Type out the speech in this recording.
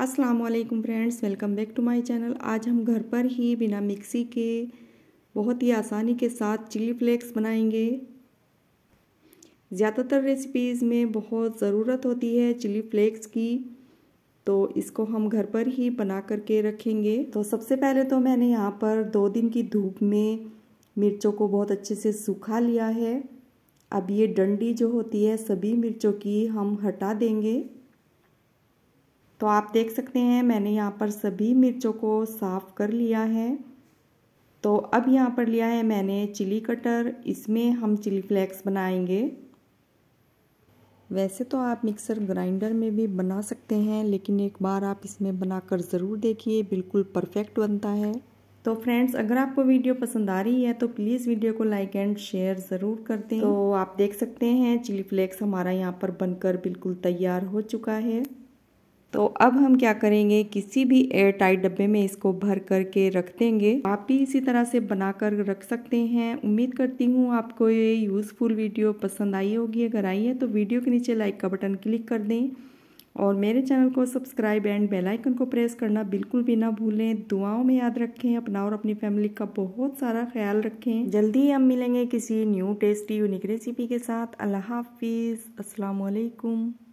Aslam friends welcome back to my channel आज हम घर पर ही बिना मिक्सी के बहुत ही आसानी के साथ चिली फ्लेक्स बनाएंगे ज़्यादातर रेसिपीज़ में बहुत ज़रूरत होती है चिली फ्लेक्स की तो इसको हम घर पर ही बना करके रखेंगे तो सबसे पहले तो मैंने यहाँ पर दो दिन की धूप में मिर्चों को बहुत अच्छे से सूखा लिया है अब ये डंडी जो होती है सभी मिर्चों की हम हटा देंगे तो आप देख सकते हैं मैंने यहाँ पर सभी मिर्चों को साफ़ कर लिया है तो अब यहाँ पर लिया है मैंने चिली कटर इसमें हम चिली फ्लेक्स बनाएंगे वैसे तो आप मिक्सर ग्राइंडर में भी बना सकते हैं लेकिन एक बार आप इसमें बनाकर ज़रूर देखिए बिल्कुल परफेक्ट बनता है तो फ्रेंड्स अगर आपको वीडियो पसंद आ रही है तो प्लीज़ वीडियो को लाइक एंड शेयर ज़रूर कर दें तो आप देख सकते हैं चिली फ्लेक्स हमारा यहाँ पर बनकर बिल्कुल तैयार हो चुका है तो अब हम क्या करेंगे किसी भी एयर टाइट डब्बे में इसको भर करके रख देंगे आप भी इसी तरह से बना कर रख सकते हैं उम्मीद करती हूँ आपको ये यूज़फुल वीडियो पसंद आई होगी अगर आई है तो वीडियो के नीचे लाइक का बटन क्लिक कर दें और मेरे चैनल को सब्सक्राइब एंड बेल आइकन को प्रेस करना बिल्कुल भी ना भूलें दुआओं में याद रखें अपना और अपनी फैमिली का बहुत सारा ख्याल रखें जल्दी ही हम मिलेंगे किसी न्यू टेस्टी यूनिक रेसिपी के साथ अल्लाह हाफिज़ असलकुम